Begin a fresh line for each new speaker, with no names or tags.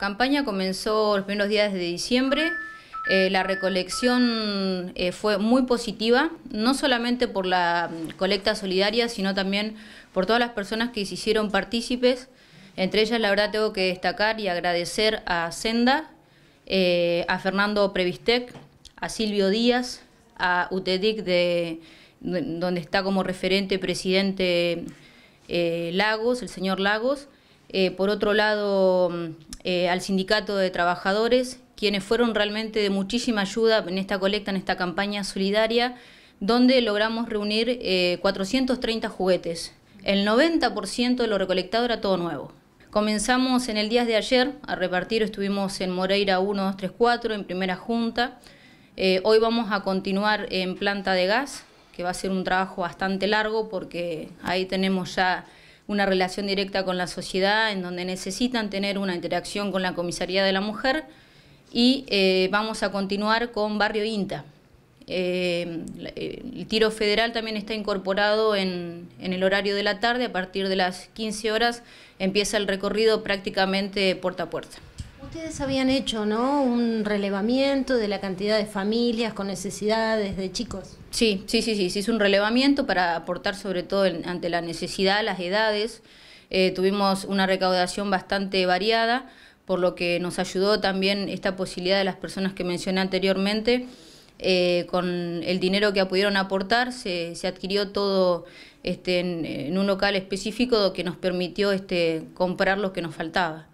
La campaña comenzó los primeros días de diciembre. Eh, la recolección eh, fue muy positiva, no solamente por la mm, colecta solidaria, sino también por todas las personas que se hicieron partícipes. Entre ellas, la verdad, tengo que destacar y agradecer a Senda, eh, a Fernando Previstec, a Silvio Díaz, a UTEDIC, de, donde está como referente presidente Lagos, el señor Lagos, eh, por otro lado mm, eh, al sindicato de trabajadores, quienes fueron realmente de muchísima ayuda en esta colecta, en esta campaña solidaria, donde logramos reunir 430 eh, juguetes. El 90% de lo recolectado era todo nuevo. Comenzamos en el día de ayer a repartir, estuvimos en Moreira 1, 2, 3, 4, en primera junta. hoy vamos a continuar en planta de gas, que va a ser un trabajo bastante largo porque ahí tenemos ya una relación directa con la sociedad, en donde necesitan tener una interacción con la Comisaría de la Mujer y eh, vamos a continuar con Barrio Inta. Eh, eh, el tiro federal también está incorporado en, en, el horario de la tarde, a partir de las 15 horas empieza el recorrido prácticamente puerta a puerta.
Ustedes habían hecho, ¿no? Un relevamiento de la cantidad de familias con
necesidades de chicos. Sí, sí, sí, sí. Se hizo un relevamiento para aportar sobre todo ante la necesidad, las edades. Eh, tuvimos una recaudación bastante variada, por lo que nos ayudó también esta posibilidad de las personas que mencioné anteriormente. Eh, con el dinero que pudieron aportar, se, se adquirió todo este, en, un local específico que nos permitió este, comprar lo que nos faltaba.